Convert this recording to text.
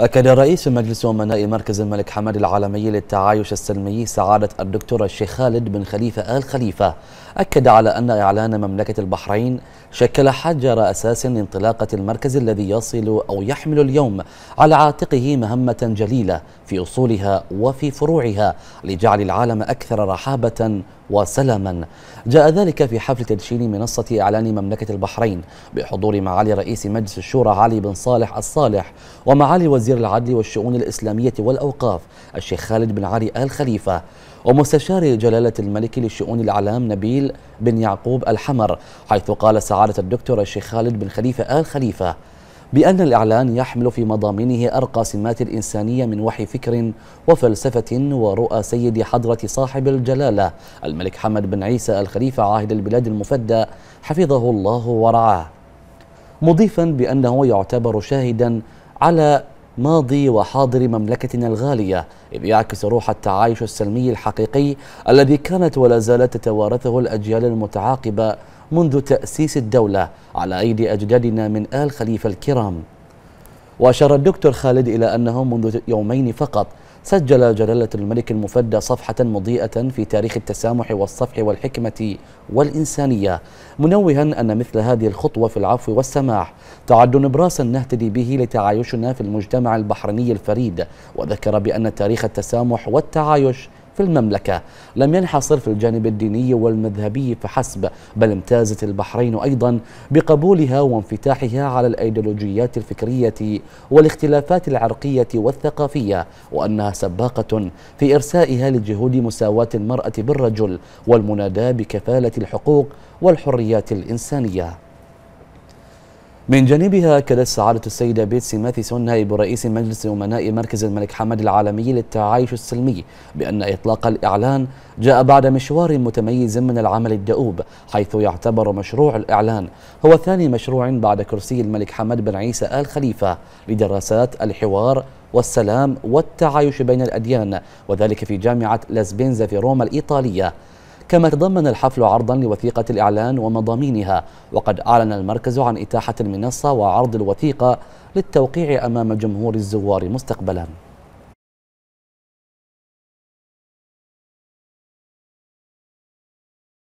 أكد رئيس مجلس أمناء مركز الملك حمد العالمي للتعايش السلمي سعادة الدكتور الشيخ خالد بن خليفة آل خليفة أكد على أن إعلان مملكة البحرين شكل حجر أساس لانطلاقة المركز الذي يصل أو يحمل اليوم على عاتقه مهمة جليلة في أصولها وفي فروعها لجعل العالم أكثر رحابة وسلما جاء ذلك في حفل تدشين منصة إعلان مملكة البحرين بحضور معالي رئيس مجلس الشورى علي بن صالح الصالح ومعالي وزير العدل والشؤون الإسلامية والأوقاف الشيخ خالد بن علي آل خليفة ومستشار جلالة الملك لشؤون الإعلام نبيل بن يعقوب الحمر حيث قال سعادة الدكتور الشيخ خالد بن خليفة آل خليفة بأن الإعلان يحمل في مضامينه أرقى سمات الإنسانية من وحي فكر وفلسفة ورؤى سيد حضرة صاحب الجلالة الملك حمد بن عيسى الخليفة عاهد البلاد المفدى حفظه الله ورعاه مضيفا بأنه يعتبر شاهدا على ماضي وحاضر مملكتنا الغالية إذ يعكس روح التعايش السلمي الحقيقي الذي كانت ولا زالت تتوارثه الأجيال المتعاقبة منذ تأسيس الدولة على أيدي أجدادنا من آل خليفة الكرام وأشار الدكتور خالد إلى أنه منذ يومين فقط سجل جلالة الملك المفدى صفحة مضيئة في تاريخ التسامح والصفح والحكمة والإنسانية منوها أن مثل هذه الخطوة في العفو والسماح تعد نبراسا نهتدي به لتعايشنا في المجتمع البحريني الفريد وذكر بأن تاريخ التسامح والتعايش في المملكة لم ينحصر في الجانب الديني والمذهبي فحسب بل امتازت البحرين أيضا بقبولها وانفتاحها على الأيديولوجيات الفكرية والاختلافات العرقية والثقافية وأنها سباقة في إرسائها لجهود مساواة المرأة بالرجل والمناداة بكفالة الحقوق والحريات الإنسانية من جانبها كدت سعادة السيدة بيتسي ماثيسون نائب رئيس مجلس أمناء مركز الملك حمد العالمي للتعايش السلمي بأن إطلاق الإعلان جاء بعد مشوار متميز من العمل الدؤوب حيث يعتبر مشروع الإعلان هو ثاني مشروع بعد كرسي الملك حمد بن عيسى آل خليفة لدراسات الحوار والسلام والتعايش بين الأديان وذلك في جامعة لاسبينزا في روما الإيطالية كما تضمن الحفل عرضا لوثيقة الإعلان ومضامينها وقد أعلن المركز عن إتاحة المنصة وعرض الوثيقة للتوقيع أمام جمهور الزوار مستقبلاً